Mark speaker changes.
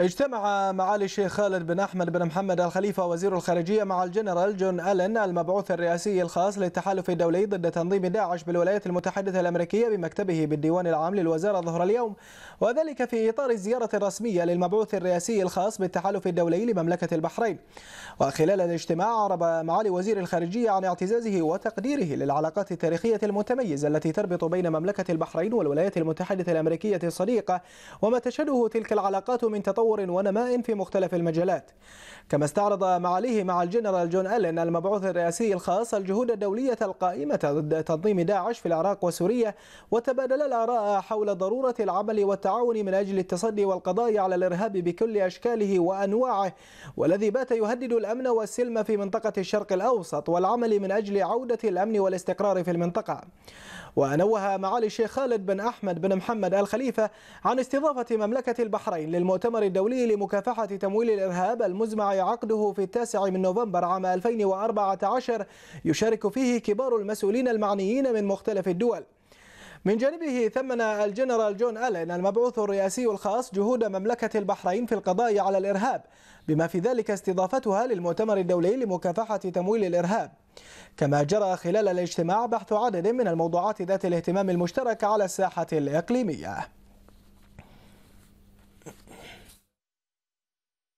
Speaker 1: اجتمع معالي الشيخ خالد بن أحمد بن محمد الخليفة وزير الخارجية مع الجنرال جون ألن المبعوث الرئاسي الخاص للتحالف الدولي ضد تنظيم داعش بالولايات المتحدة الأمريكية بمكتبه بالديوان العام للوزارة ظهر اليوم وذلك في إطار الزيارة الرسمية للمبعوث الرئاسي الخاص بالتحالف الدولي لمملكة البحرين وخلال الاجتماع عرب معالي وزير الخارجية عن اعتزازه وتقديره للعلاقات التاريخية المتميزة التي تربط بين مملكة البحرين والولايات المتحدة الأمريكية الصديقة وما تشهده تلك العلاقات من تطور تطور ونماء في مختلف المجالات كما استعرض معاليه مع الجنرال جون ألين المبعوث الرئاسي الخاص الجهود الدولية القائمة ضد تنظيم داعش في العراق وسوريا وتبادل الآراء حول ضرورة العمل والتعاون من أجل التصدي والقضاء على الإرهاب بكل أشكاله وأنواعه والذي بات يهدد الأمن والسلم في منطقة الشرق الأوسط والعمل من أجل عودة الأمن والاستقرار في المنطقة ونوه معالي الشيخ خالد بن أحمد بن محمد الخليفة عن استضافة مملكة البحرين للمؤتمر الدولي لمكافحة تمويل الإرهاب المزمع عقده في التاسع من نوفمبر عام 2014 يشارك فيه كبار المسؤولين المعنيين من مختلف الدول من جانبه ثمن الجنرال جون ألين المبعوث الرئاسي الخاص جهود مملكة البحرين في القضاء على الإرهاب بما في ذلك استضافتها للمؤتمر الدولي لمكافحة تمويل الإرهاب كما جرى خلال الاجتماع بحث عدد من الموضوعات ذات الاهتمام المشترك على الساحة الإقليمية